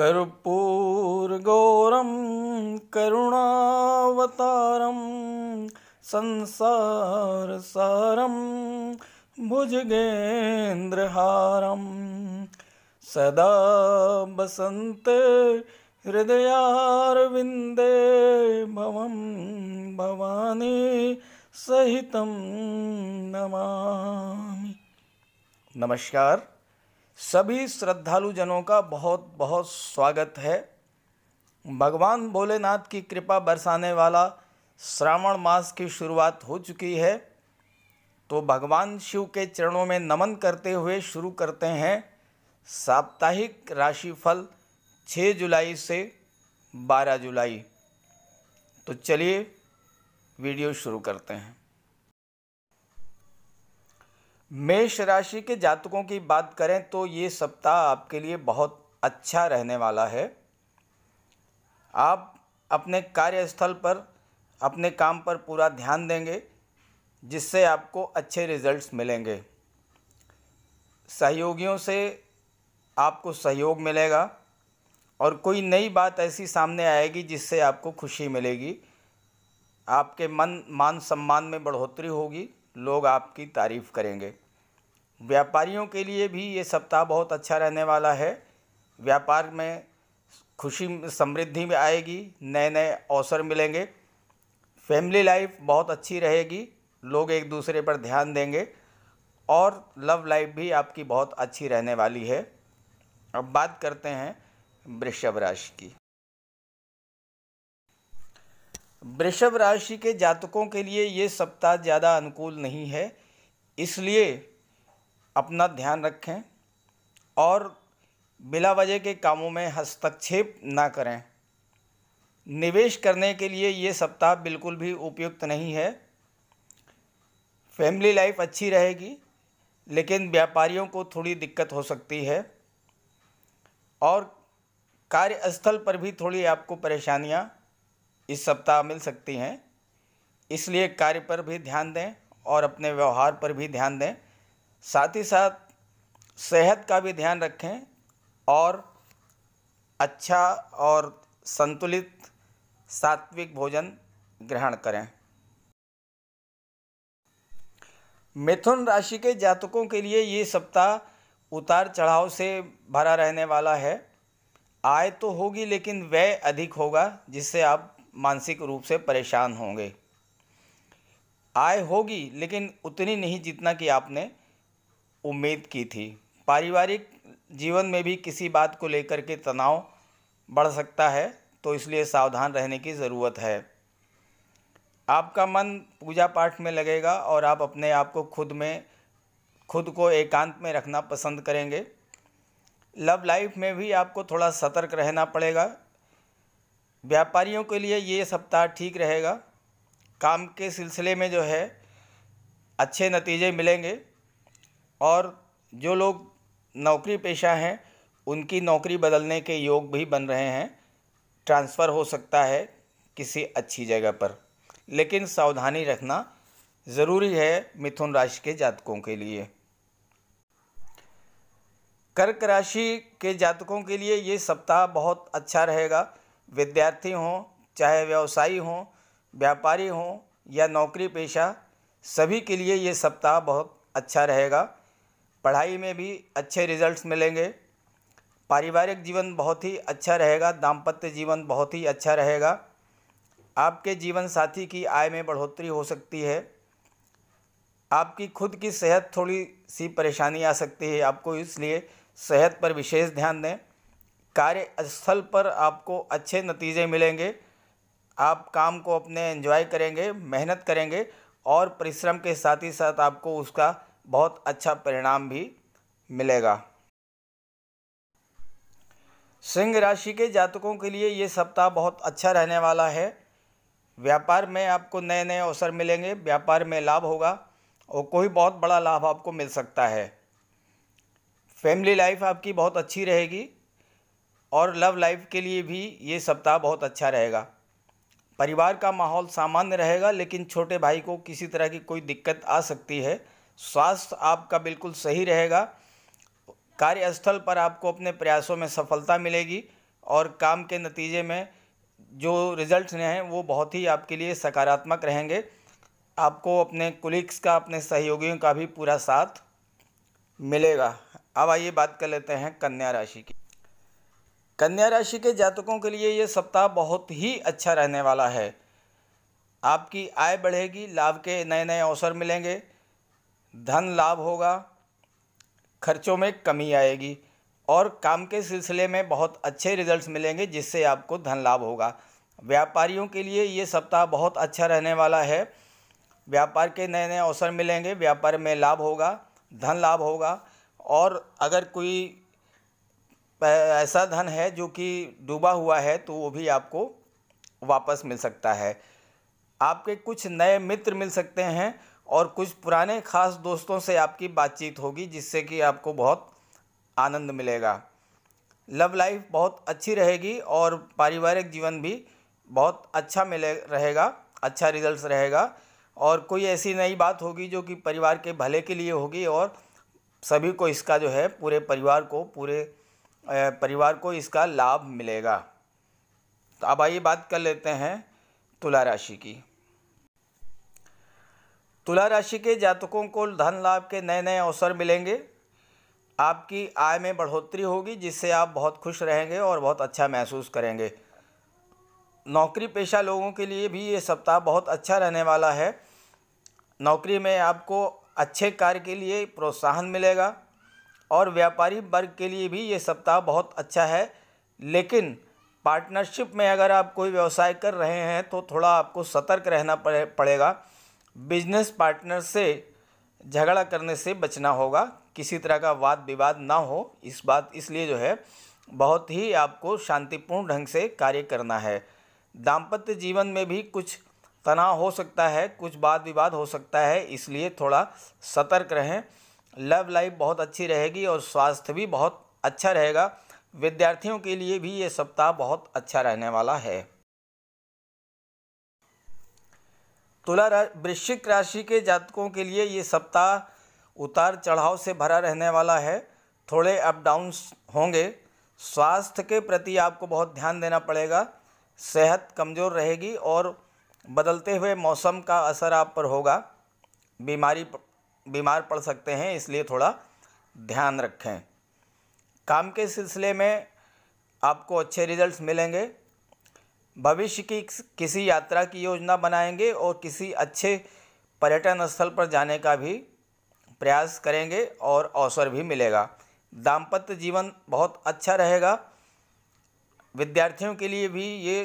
कर्पूर्गौरं करुणावतारं संसारसारं भुजगेन्द्रहारं सदा वसन्ते हृदयारविन्दे भवं भवानी सहितं नमामि नमस्कार सभी श्रद्धालु जनों का बहुत बहुत स्वागत है भगवान भोलेनाथ की कृपा बरसाने वाला श्रावण मास की शुरुआत हो चुकी है तो भगवान शिव के चरणों में नमन करते हुए शुरू करते हैं साप्ताहिक राशिफल 6 जुलाई से 12 जुलाई तो चलिए वीडियो शुरू करते हैं मेष राशि के जातकों की बात करें तो ये सप्ताह आपके लिए बहुत अच्छा रहने वाला है आप अपने कार्यस्थल पर अपने काम पर पूरा ध्यान देंगे जिससे आपको अच्छे रिजल्ट्स मिलेंगे सहयोगियों से आपको सहयोग मिलेगा और कोई नई बात ऐसी सामने आएगी जिससे आपको खुशी मिलेगी आपके मन मान सम्मान में बढ़ोतरी होगी लोग आपकी तारीफ़ करेंगे व्यापारियों के लिए भी ये सप्ताह बहुत अच्छा रहने वाला है व्यापार में खुशी समृद्धि में आएगी नए नए अवसर मिलेंगे फैमिली लाइफ बहुत अच्छी रहेगी लोग एक दूसरे पर ध्यान देंगे और लव लाइफ भी आपकी बहुत अच्छी रहने वाली है अब बात करते हैं वृषभ राशि की वृषभ राशि के जातकों के लिए ये सप्ताह ज़्यादा अनुकूल नहीं है इसलिए अपना ध्यान रखें और बिला वजह के कामों में हस्तक्षेप ना करें निवेश करने के लिए ये सप्ताह बिल्कुल भी उपयुक्त नहीं है फैमिली लाइफ अच्छी रहेगी लेकिन व्यापारियों को थोड़ी दिक्कत हो सकती है और कार्यस्थल पर भी थोड़ी आपको परेशानियां इस सप्ताह मिल सकती हैं इसलिए कार्य पर भी ध्यान दें और अपने व्यवहार पर भी ध्यान दें साथ ही साथ सेहत का भी ध्यान रखें और अच्छा और संतुलित सात्विक भोजन ग्रहण करें मिथुन राशि के जातकों के लिए ये सप्ताह उतार चढ़ाव से भरा रहने वाला है आय तो होगी लेकिन व्यय अधिक होगा जिससे आप मानसिक रूप से परेशान होंगे आय होगी लेकिन उतनी नहीं जितना कि आपने उम्मीद की थी पारिवारिक जीवन में भी किसी बात को लेकर के तनाव बढ़ सकता है तो इसलिए सावधान रहने की ज़रूरत है आपका मन पूजा पाठ में लगेगा और आप अपने आप को खुद में खुद को एकांत में रखना पसंद करेंगे लव लाइफ में भी आपको थोड़ा सतर्क रहना पड़ेगा व्यापारियों के लिए ये सप्ताह ठीक रहेगा काम के सिलसिले में जो है अच्छे नतीजे मिलेंगे और जो लोग नौकरी पेशा हैं उनकी नौकरी बदलने के योग भी बन रहे हैं ट्रांसफ़र हो सकता है किसी अच्छी जगह पर लेकिन सावधानी रखना ज़रूरी है मिथुन राशि के जातकों के लिए कर्क राशि के जातकों के लिए ये सप्ताह बहुत अच्छा रहेगा विद्यार्थी हों चाहे व्यवसायी हों व्यापारी हों या नौकरी पेशा सभी के लिए ये सप्ताह बहुत अच्छा रहेगा पढ़ाई में भी अच्छे रिज़ल्ट्स मिलेंगे पारिवारिक जीवन बहुत ही अच्छा रहेगा दाम्पत्य जीवन बहुत ही अच्छा रहेगा आपके जीवन साथी की आय में बढ़ोतरी हो सकती है आपकी खुद की सेहत थोड़ी सी परेशानी आ सकती है आपको इसलिए सेहत पर विशेष ध्यान दें कार्य स्थल पर आपको अच्छे नतीजे मिलेंगे आप काम को अपने एंजॉय करेंगे मेहनत करेंगे और परिश्रम के साथ ही साथ आपको उसका बहुत अच्छा परिणाम भी मिलेगा सिंह राशि के जातकों के लिए ये सप्ताह बहुत अच्छा रहने वाला है व्यापार में आपको नए नए अवसर मिलेंगे व्यापार में लाभ होगा और कोई बहुत बड़ा लाभ आपको मिल सकता है फैमिली लाइफ आपकी बहुत अच्छी रहेगी और लव लाइफ के लिए भी ये सप्ताह बहुत अच्छा रहेगा परिवार का माहौल सामान्य रहेगा लेकिन छोटे भाई को किसी तरह की कोई दिक्कत आ सकती है स्वास्थ्य आपका बिल्कुल सही रहेगा कार्यस्थल पर आपको अपने प्रयासों में सफलता मिलेगी और काम के नतीजे में जो रिजल्ट हैं वो बहुत ही आपके लिए सकारात्मक रहेंगे आपको अपने कुलीग्स का अपने सहयोगियों का भी पूरा साथ मिलेगा अब आइए बात कर लेते हैं कन्या राशि की कन्या राशि के जातकों के लिए ये सप्ताह बहुत ही अच्छा रहने वाला है आपकी आय बढ़ेगी लाभ के नए नए अवसर मिलेंगे धन लाभ होगा खर्चों में कमी आएगी और काम के सिलसिले में बहुत अच्छे रिजल्ट्स मिलेंगे जिससे आपको धन लाभ होगा व्यापारियों के लिए ये सप्ताह बहुत अच्छा रहने वाला है व्यापार के नए नए अवसर मिलेंगे व्यापार में लाभ होगा धन लाभ होगा और अगर कोई ऐसा धन है जो कि डूबा हुआ है तो वो भी आपको वापस मिल सकता है आपके कुछ नए मित्र मिल सकते हैं और कुछ पुराने ख़ास दोस्तों से आपकी बातचीत होगी जिससे कि आपको बहुत आनंद मिलेगा लव लाइफ बहुत अच्छी रहेगी और पारिवारिक जीवन भी बहुत अच्छा मिले रहेगा अच्छा रिजल्ट रहेगा और कोई ऐसी नई बात होगी जो कि परिवार के भले के लिए होगी और सभी को इसका जो है पूरे परिवार को पूरे परिवार को इसका लाभ मिलेगा तो अब आइए बात कर लेते हैं तुला राशि की तुला राशि के जातकों को धन लाभ के नए नए अवसर मिलेंगे आपकी आय में बढ़ोतरी होगी जिससे आप बहुत खुश रहेंगे और बहुत अच्छा महसूस करेंगे नौकरी पेशा लोगों के लिए भी ये सप्ताह बहुत अच्छा रहने वाला है नौकरी में आपको अच्छे कार्य के लिए प्रोत्साहन मिलेगा और व्यापारी वर्ग के लिए भी ये सप्ताह बहुत अच्छा है लेकिन पार्टनरशिप में अगर आप कोई व्यवसाय कर रहे हैं तो थोड़ा आपको सतर्क रहना पड़ेगा बिजनेस पार्टनर से झगड़ा करने से बचना होगा किसी तरह का वाद विवाद ना हो इस बात इसलिए जो है बहुत ही आपको शांतिपूर्ण ढंग से कार्य करना है दाम्पत्य जीवन में भी कुछ तनाव हो सकता है कुछ वाद विवाद हो सकता है इसलिए थोड़ा सतर्क रहें लव लाइफ बहुत अच्छी रहेगी और स्वास्थ्य भी बहुत अच्छा रहेगा विद्यार्थियों के लिए भी ये सप्ताह बहुत अच्छा रहने वाला है तुला वृश्चिक राशि के जातकों के लिए ये सप्ताह उतार चढ़ाव से भरा रहने वाला है थोड़े अप डाउन होंगे स्वास्थ्य के प्रति आपको बहुत ध्यान देना पड़ेगा सेहत कमज़ोर रहेगी और बदलते हुए मौसम का असर आप पर होगा बीमारी बीमार पड़ सकते हैं इसलिए थोड़ा ध्यान रखें काम के सिलसिले में आपको अच्छे रिजल्ट्स मिलेंगे भविष्य की किसी यात्रा की योजना बनाएंगे और किसी अच्छे पर्यटन स्थल पर जाने का भी प्रयास करेंगे और अवसर भी मिलेगा दाम्पत्य जीवन बहुत अच्छा रहेगा विद्यार्थियों के लिए भी ये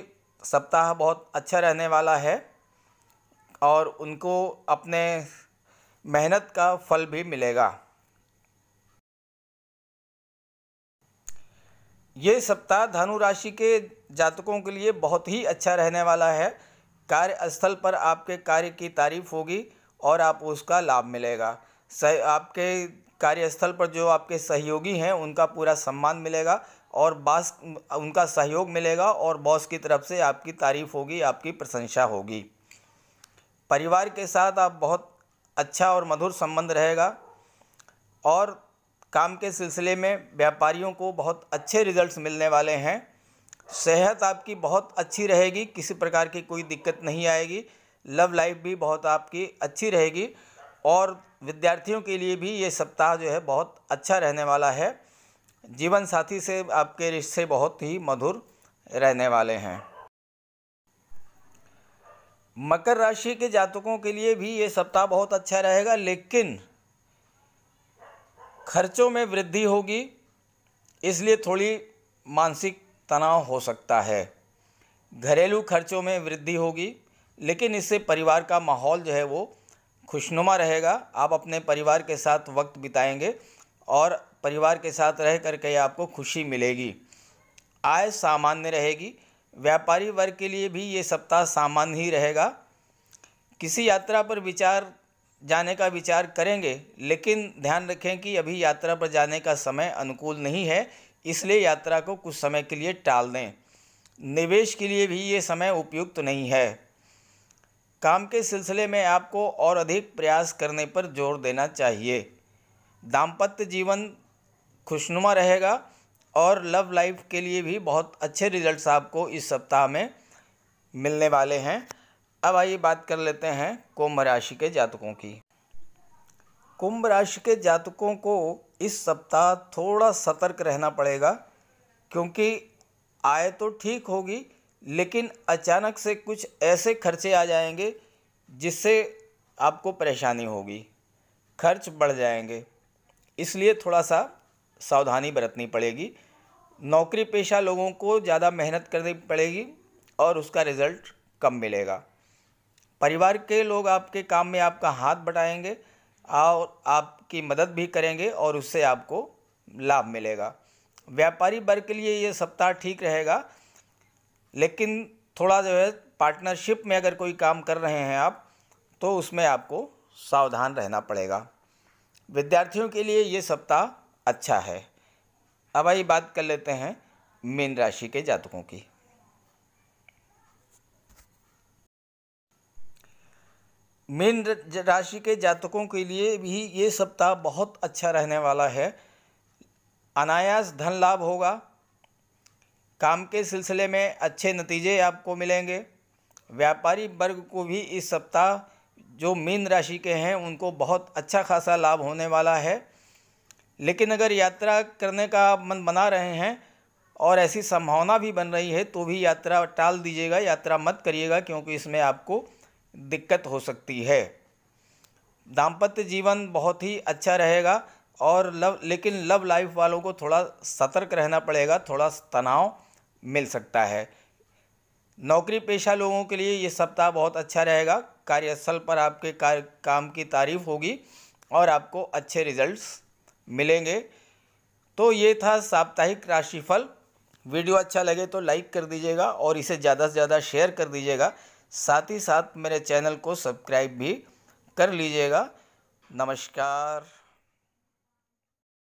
सप्ताह बहुत अच्छा रहने वाला है और उनको अपने मेहनत का फल भी मिलेगा ये सप्ताह धनु राशि के जातकों के लिए बहुत ही अच्छा रहने वाला है कार्यस्थल पर आपके कार्य की तारीफ होगी और आप उसका लाभ मिलेगा सह आपके कार्यस्थल पर जो आपके सहयोगी हैं उनका पूरा सम्मान मिलेगा और बॉस उनका सहयोग मिलेगा और बॉस की तरफ से आपकी तारीफ होगी आपकी प्रशंसा होगी परिवार के साथ आप बहुत अच्छा और मधुर संबंध रहेगा और काम के सिलसिले में व्यापारियों को बहुत अच्छे रिजल्ट्स मिलने वाले हैं सेहत आपकी बहुत अच्छी रहेगी किसी प्रकार की कोई दिक्कत नहीं आएगी लव लाइफ भी बहुत आपकी अच्छी रहेगी और विद्यार्थियों के लिए भी ये सप्ताह जो है बहुत अच्छा रहने वाला है जीवन साथी से आपके रिश्ते बहुत ही मधुर रहने वाले हैं मकर राशि के जातकों के लिए भी ये सप्ताह बहुत अच्छा रहेगा लेकिन खर्चों में वृद्धि होगी इसलिए थोड़ी मानसिक तनाव हो सकता है घरेलू खर्चों में वृद्धि होगी लेकिन इससे परिवार का माहौल जो है वो खुशनुमा रहेगा आप अपने परिवार के साथ वक्त बिताएंगे और परिवार के साथ रह कर के आपको खुशी मिलेगी आय सामान्य रहेगी व्यापारी वर्ग के लिए भी ये सप्ताह सामान्य ही रहेगा किसी यात्रा पर विचार जाने का विचार करेंगे लेकिन ध्यान रखें कि अभी यात्रा पर जाने का समय अनुकूल नहीं है इसलिए यात्रा को कुछ समय के लिए टाल दें निवेश के लिए भी ये समय उपयुक्त नहीं है काम के सिलसिले में आपको और अधिक प्रयास करने पर जोर देना चाहिए दाम्पत्य जीवन खुशनुमा रहेगा और लव लाइफ के लिए भी बहुत अच्छे रिजल्ट्स आपको इस सप्ताह में मिलने वाले हैं अब आइए बात कर लेते हैं कुंभ राशि के जातकों की कुंभ राशि के जातकों को इस सप्ताह थोड़ा सतर्क रहना पड़ेगा क्योंकि आय तो ठीक होगी लेकिन अचानक से कुछ ऐसे खर्चे आ जाएंगे जिससे आपको परेशानी होगी खर्च बढ़ जाएंगे इसलिए थोड़ा सा सावधानी बरतनी पड़ेगी नौकरी पेशा लोगों को ज़्यादा मेहनत करनी पड़ेगी और उसका रिज़ल्ट कम मिलेगा परिवार के लोग आपके काम में आपका हाथ बटाएंगे और आपकी मदद भी करेंगे और उससे आपको लाभ मिलेगा व्यापारी वर्ग के लिए ये सप्ताह ठीक रहेगा लेकिन थोड़ा जो है पार्टनरशिप में अगर कोई काम कर रहे हैं आप तो उसमें आपको सावधान रहना पड़ेगा विद्यार्थियों के लिए ये सप्ताह अच्छा है अब आई बात कर लेते हैं मीन राशि के जातकों की मीन राशि के जातकों के लिए भी ये सप्ताह बहुत अच्छा रहने वाला है अनायास धन लाभ होगा काम के सिलसिले में अच्छे नतीजे आपको मिलेंगे व्यापारी वर्ग को भी इस सप्ताह जो मीन राशि के हैं उनको बहुत अच्छा खासा लाभ होने वाला है लेकिन अगर यात्रा करने का मन बना रहे हैं और ऐसी संभावना भी बन रही है तो भी यात्रा टाल दीजिएगा यात्रा मत करिएगा क्योंकि इसमें आपको दिक्कत हो सकती है दाम्पत्य जीवन बहुत ही अच्छा रहेगा और लव लेकिन लव लाइफ वालों को थोड़ा सतर्क रहना पड़ेगा थोड़ा तनाव मिल सकता है नौकरी पेशा लोगों के लिए ये सप्ताह बहुत अच्छा रहेगा कार्यस्थल पर आपके कार्य काम की तारीफ होगी और आपको अच्छे रिजल्ट्स मिलेंगे तो ये था साप्ताहिक राशिफल वीडियो अच्छा लगे तो लाइक कर दीजिएगा और इसे ज़्यादा से ज़्यादा शेयर कर दीजिएगा साथ ही साथ मेरे चैनल को सब्सक्राइब भी कर लीजिएगा नमस्कार